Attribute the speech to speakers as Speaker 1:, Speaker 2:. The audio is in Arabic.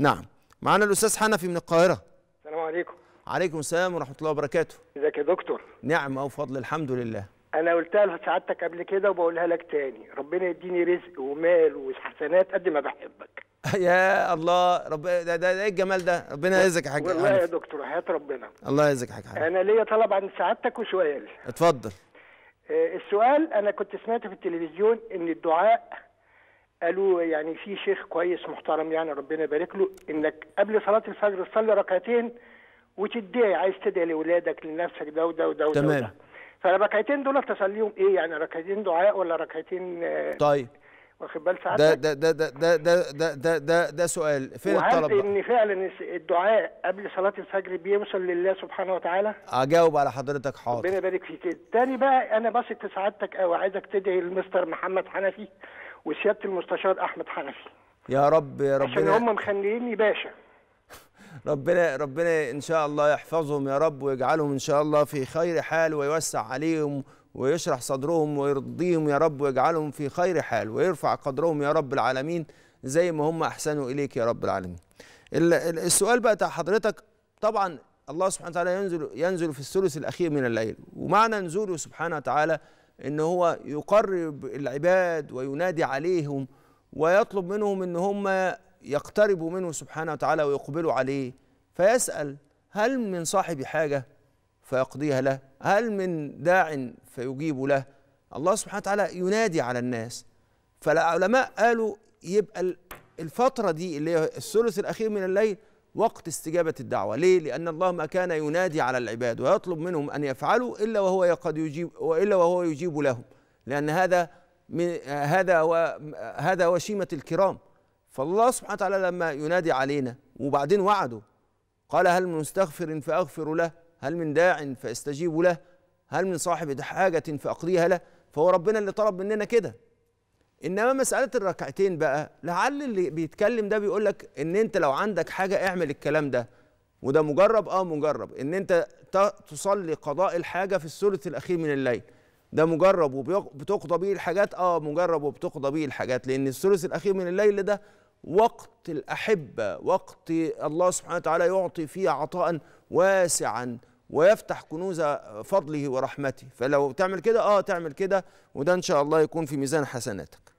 Speaker 1: نعم معانا الاستاذ حنفي من القاهره السلام عليكم عليكم السلام ورحمه الله وبركاته
Speaker 2: ازيك يا دكتور
Speaker 1: نعم او فضل الحمد لله
Speaker 2: انا قلتها لسعادتك قبل كده وبقولها لك تاني ربنا يديني رزق ومال وحسنات قد ما بحبك
Speaker 1: يا الله رب ده ده ايه الجمال ده ربنا يرزقك يا حاج والله يا
Speaker 2: دكتور حياه ربنا
Speaker 1: الله يرزقك يا حاج
Speaker 2: انا ليا طلب عن سعادتك وسؤال اتفضل آه، السؤال انا كنت سمعت في التلفزيون ان الدعاء قالوا يعني في شيخ كويس محترم يعني ربنا يبارك له انك قبل صلاه الفجر تصلي ركعتين وتدعي عايز تدعي لاولادك لنفسك ده وده وده وده تمام فالركعتين دول تصليهم ايه يعني ركعتين دعاء ولا ركعتين آه، طيب واخد بال سعادتك ده
Speaker 1: ده ده ده ده ده ده ده, ده سؤال فين الطلب ان
Speaker 2: فعلا الدعاء قبل صلاه الفجر بيوصل لله سبحانه وتعالى
Speaker 1: اجاوب على حضرتك حاضر ربنا
Speaker 2: يبارك فيك تاني بقى انا بثق في سعادتك او عايزك تدعي للمستر محمد حنفي وسياده المستشار احمد حنفي
Speaker 1: يا رب يا رب عشان هم
Speaker 2: مخليني باشا
Speaker 1: ربنا ربنا ان شاء الله يحفظهم يا رب ويجعلهم ان شاء الله في خير حال ويوسع عليهم ويشرح صدرهم ويرضيهم يا رب ويجعلهم في خير حال ويرفع قدرهم يا رب العالمين زي ما هم أحسنوا إليك يا رب العالمين السؤال بقى بتاع حضرتك طبعا الله سبحانه وتعالى ينزل ينزل في الثلث الاخير من الليل ومعنى نزوله سبحانه وتعالى ان هو يقرب العباد وينادي عليهم ويطلب منهم ان هم يقتربوا منه سبحانه وتعالى ويقبلوا عليه فيسال هل من صاحب حاجه فيقضيها له هل من داع فيجيب له الله سبحانه وتعالى ينادي على الناس فالعلماء قالوا يبقى الفترة دي اللي هي الثلث الأخير من الليل وقت استجابة الدعوة ليه؟ لأن الله ما كان ينادي على العباد ويطلب منهم أن يفعلوا إلا وهو قد يجيب وإلا وهو يجيب لهم لأن هذا من هذا و هذا وشيمة الكرام فالله سبحانه وتعالى لما ينادي علينا وبعدين وعده قال هل من مستغفر فأغفر له هل من داع فاستجيبوا له هل من صاحب حاجة فأقضيها له فهو ربنا اللي طلب مننا كده إنما مسألة الركعتين بقى لعل اللي بيتكلم ده بيقول لك إن أنت لو عندك حاجة اعمل الكلام ده وده مجرب اه مجرب ان انت تصلي قضاء الحاجه في الثلث الاخير من الليل ده مجرب وبتقضى به الحاجات اه مجرب وبتقضى به الحاجات لان الثلث الاخير من الليل ده وقت الاحبه وقت الله سبحانه وتعالى يعطي فيه عطاء واسعا ويفتح كنوز فضله ورحمته فلو تعمل كده اه تعمل كده وده ان شاء الله يكون في ميزان حسناتك